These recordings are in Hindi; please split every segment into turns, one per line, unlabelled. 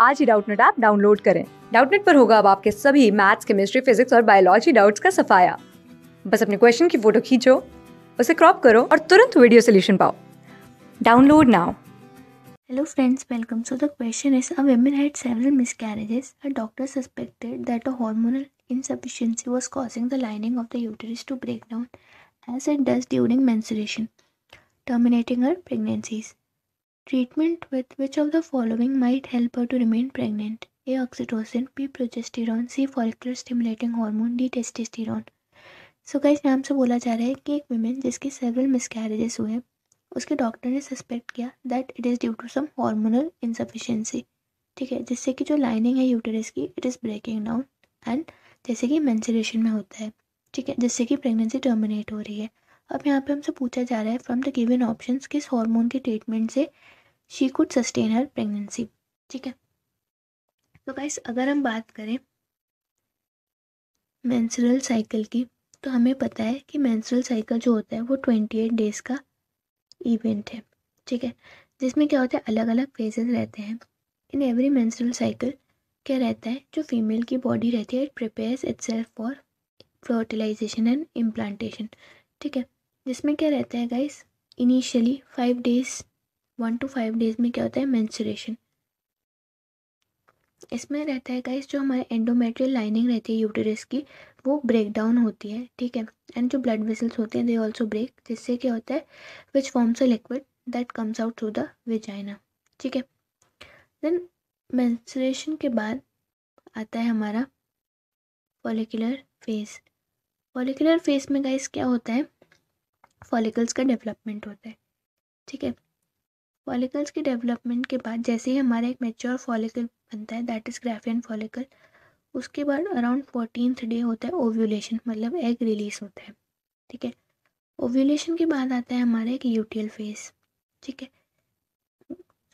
आज ही डाउटनेट ऐप डाउनलोड करें डाउटनेट पर होगा अब आपके सभी मैथ्स केमिस्ट्री फिजिक्स और बायोलॉजी डाउट्स का सफाया बस अपने क्वेश्चन की फोटो खींचो उसे क्रॉप करो और तुरंत वीडियो सोल्यूशन पाओ download now Hello friends, welcome. So the question is, a woman had several miscarriages. Her doctor suspected that a hormonal insufficiency was causing the lining of the uterus to break down as it does during menstruation, terminating her pregnancies. Treatment with which of the following might help her to remain pregnant? A. Oxytocin, B. Progesterone, C. Follicular Stimulating Hormone, D. Testosterone. So so guys नाम से बोला जा रहा है कि एक वीमेन जिसके सेवरल मिसकैरेजेस हुए उसके डॉक्टर ने सस्पेक्ट किया that it is due to some hormonal insufficiency ठीक है जिससे कि जो लाइनिंग है यूटेरस की it is breaking down and जैसे कि मैंसरेशन में होता है ठीक है जिससे कि प्रेगनेंसी टर्मिनेट हो रही है अब यहाँ पे हमसे पूछा जा रहा है फ्रॉम द गिवन ऑप्शंस किस हार्मोन के ट्रीटमेंट से she could sustain her pregnancy ठीक है तो गाइस अगर हम बात करें मैंसुरल साइकिल की तो हमें पता है कि मैंसुरल साइकिल जो होता है वो ट्वेंटी एट डेज़ का इवेंट है ठीक है जिसमें क्या होता है अलग अलग फेजेस रहते हैं इन एवरी मैंसुरल साइकिल क्या रहता है जो फीमेल की बॉडी रहती है it prepares itself for fertilization and implantation ठीक है जिसमें क्या रहता है guys initially five days one two five days में क्या होता है मैंसुरेशन इसमें रहता है गाइस जो हमारे एंडोमेट्रियल लाइनिंग रहती है यूटेरस की वो ब्रेक डाउन होती है ठीक है एंड जो ब्लड वेसल्स होते हैं दे ऑल्सो ब्रेक जिससे क्या होता है which forms a liquid that comes out through the vagina ठीक है देन मैंसुरेशन के बाद आता है हमारा फॉलिकुलर फेस फॉलिकुलर फेस में गाइस क्या होता है फॉलिकल्स का डेवलपमेंट होता है ठीक है फॉलिकल्स के डेवलपमेंट के बाद जैसे ही हमारा एक मेच्योर फॉलिकल बनता है दैट इज़ ग्राफियन फॉलिकल उसके बाद अराउंड फोर्टीनथ डे होता है ओव्यूलेशन मतलब एग रिलीज होता है ठीक है ओव्यूलेशन के बाद आता है हमारा एक यूटियल फेज ठीक है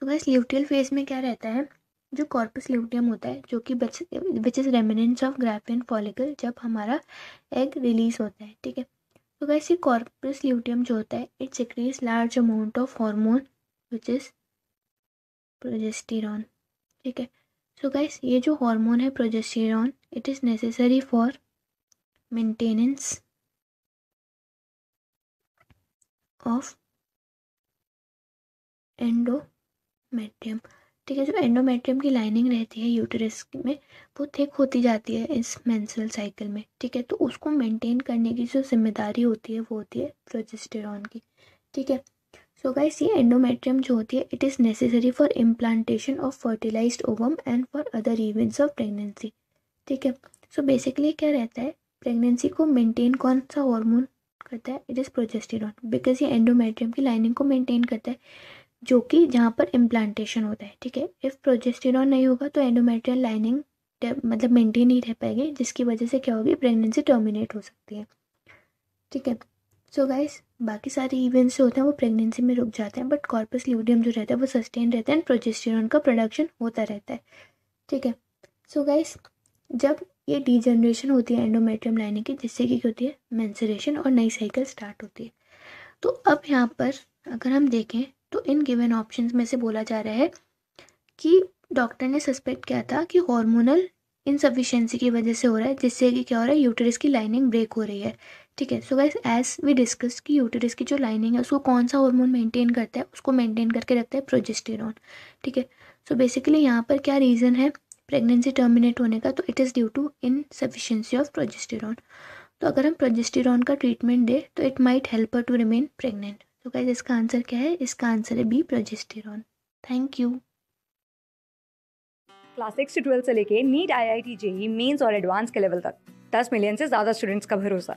तो गैस ल्यूटियल फेज में क्या रहता है जो कॉर्पस ल्यूटियम होता है जो कि which is remnants of Graafian follicle जब हमारा एग रिलीज होता है ठीक है तो वैसे कॉर्पस ल्यूटियम जो होता है it secretes large amount of hormone which is progesterone ठीक है सो so गाइस ये जो हार्मोन है progesterone it is necessary for maintenance of endometrium ठीक है जो एंडोमेट्रियम की लाइनिंग रहती है यूटरस में वो थिक होती जाती है इस मेंसुरल साइकिल में ठीक है तो उसको मेंटेन करने की जो जिम्मेदारी होती है वो होती है प्रोजेस्टेरॉन की ठीक है सो गाइस ये एंडोमेट्रियम जो होती है it is necessary for implantation of fertilized ovum and for other events of pregnancy ठीक है सो so बेसिकली क्या रहता है प्रेगनेंसी को मेंटेन कौन सा हार्मोन करता है इट इज़ प्रोजेस्टेरॉन बिकॉज ये एंडोमेट्रियम की लाइनिंग को मेंटेन करता है जो कि जहाँ पर इम्प्लांटेशन होता है ठीक है इफ़ प्रोजेस्टेरॉन नहीं होगा तो एंडोमेट्रियल लाइनिंग मतलब मेंटेन नहीं रह पाएगी जिसकी वजह से क्या होगी प्रेगनेंसी टर्मिनेट हो सकती है ठीक है सो गाइस बाकी सारे इवेंट्स जो होते हैं वो प्रेगनेंसी में रुक जाते हैं बट कॉर्पस ल्यूडियम जो रहता है वो सस्टेन रहता है एंड प्रोजेस्टेरॉन का प्रोडक्शन होता रहता है ठीक है सो गाइस जब ये डीजनरेशन होती है एंडोमेट्रियम लाइनिंग की जिससे कि होती है मैंसरेशन और नई साइकिल स्टार्ट होती है तो अब यहाँ पर अगर हम देखें तो इन गिवन ऑप्शन में से बोला जा रहा है कि डॉक्टर ने सस्पेक्ट किया था कि हॉर्मोनल इनसफिशेंसी की वजह से हो रहा है जिससे कि क्या हो रहा है यूटरस की लाइनिंग ब्रेक हो रही है ठीक है so guys as we discuss की यूटेरस की जो लाइनिंग है उसको कौन सा हार्मोन मेंटेन करता है उसको मेंटेन करके रखता है प्रोजेस्टेरॉन ठीक है सो बेसिकली यहाँ पर क्या रीज़न है प्रेगनेंसी टर्मिनेट होने का तो it is due to insufficiency of progesterone तो अगर हम प्रोजेस्टेरॉन का ट्रीटमेंट दें तो it might help to remain pregnant तो गाइज इसका आंसर क्या है इसका आंसर है B progesterone thank you class six से ट्वेल्थ से लेके NEET I I T JEE Mains और एडवांस के लेवल तक दस मिलियन से ज़्यादा स्टूडेंट्स का भरोसा